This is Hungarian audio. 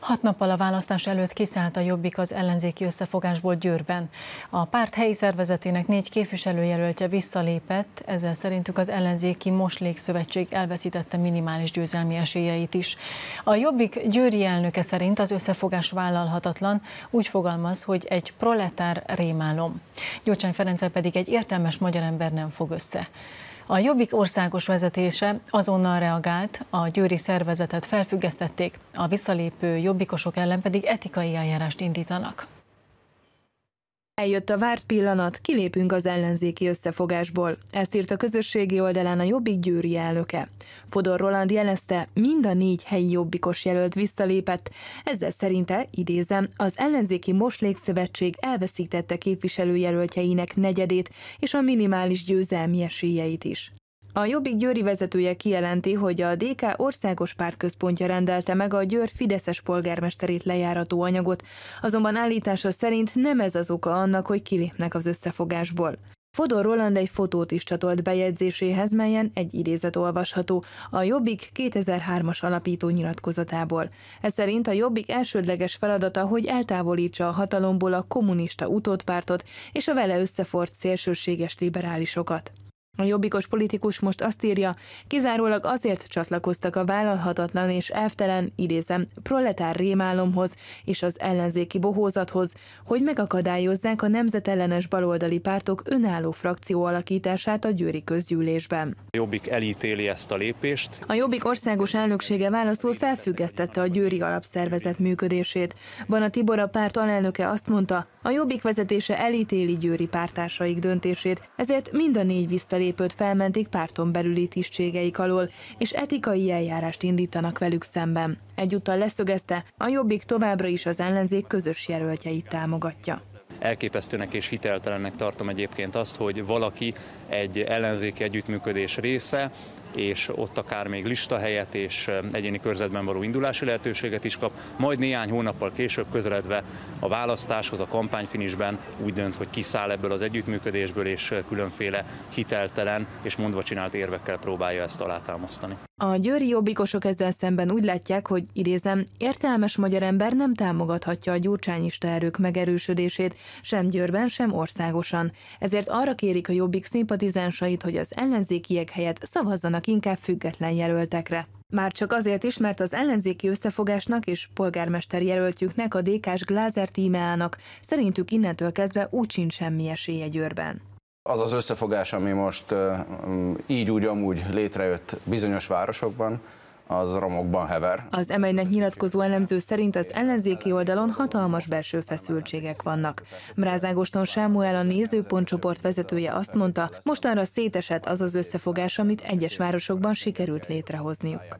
Hat nappal a választás előtt kiszállt a Jobbik az ellenzéki összefogásból Győrben. A párt helyi szervezetének négy képviselőjelöltje visszalépett, ezzel szerintük az ellenzéki Moslékszövetség elveszítette minimális győzelmi esélyeit is. A Jobbik győri elnöke szerint az összefogás vállalhatatlan, úgy fogalmaz, hogy egy proletár rémálom. Gyurcsány Ferenc pedig egy értelmes magyar ember nem fog össze. A Jobbik országos vezetése azonnal reagált, a győri szervezetet felfüggesztették, a visszalépő jobbikosok ellen pedig etikai eljárást indítanak. Eljött a várt pillanat, kilépünk az ellenzéki összefogásból. Ezt írt a közösségi oldalán a Jobbik győri elnöke. Fodor Roland jelezte, mind a négy helyi jobbikos jelölt visszalépett. Ezzel szerinte, idézem, az ellenzéki Moslékszövetség elveszítette képviselőjelöltjeinek negyedét és a minimális győzelmi esélyeit is. A Jobbik Győri vezetője kijelenti, hogy a DK országos pártközpontja rendelte meg a Győr Fideszes polgármesterét lejárató anyagot, azonban állítása szerint nem ez az oka annak, hogy kilépnek az összefogásból. Fodor Roland egy fotót is csatolt bejegyzéséhez, melyen egy idézet olvasható, a Jobbik 2003-as alapító nyilatkozatából. Ez szerint a Jobbik elsődleges feladata, hogy eltávolítsa a hatalomból a kommunista utódpártot és a vele összefort szélsőséges liberálisokat. A jobbikos politikus most azt írja, kizárólag azért csatlakoztak a vállalhatatlan és elvtelen, idézem, proletár rémálomhoz és az ellenzéki bohózathoz, hogy megakadályozzák a nemzetellenes baloldali pártok önálló frakció alakítását a győri közgyűlésben. A Jobbik elítéli ezt a lépést. A Jobbik országos elnöksége válaszul felfüggesztette a győri alapszervezet működését. Van a Tibora párt alelnöke azt mondta, a Jobbik vezetése elítéli győri pártársaik döntését, ezért mind a négy visszalépés lépőt felmentik párton belüli tisztségeik alól, és etikai eljárást indítanak velük szemben. Egyúttal leszögezte, a Jobbik továbbra is az ellenzék közös jelöltjeit támogatja. Elképesztőnek és hiteltelennek tartom egyébként azt, hogy valaki egy ellenzéki együttműködés része, és ott akár még listahelyet és egyéni körzetben való indulási lehetőséget is kap, majd néhány hónappal később közeledve a választáshoz, a kampányfinisben úgy dönt, hogy kiszáll ebből az együttműködésből, és különféle hiteltelen és mondva csinált érvekkel próbálja ezt alátámasztani. A győri jobbikosok ezzel szemben úgy látják, hogy idézem, értelmes magyar ember nem támogathatja a gyurcsányista erők megerősödését, sem Győrben, sem országosan. Ezért arra kérik a jobbik szimpatizánsait, hogy az ellenzékiek helyett szavazzanak szavaznak inkább független jelöltekre. Már csak azért is, mert az ellenzéki összefogásnak és polgármester jelöltjüknek a DK-s Glázer tímeának szerintük innentől kezdve úgy sincs semmi esélye Győrben az az összefogás, ami most így úgy amúgy létrejött bizonyos városokban, az romokban hever. Az emelynek nyilatkozó elemző szerint az ellenzéki oldalon hatalmas belső feszültségek vannak. Ágoston Sámuel a nézőpontcsoport vezetője azt mondta, mostanra szétesett az az összefogás, amit egyes városokban sikerült létrehozniuk.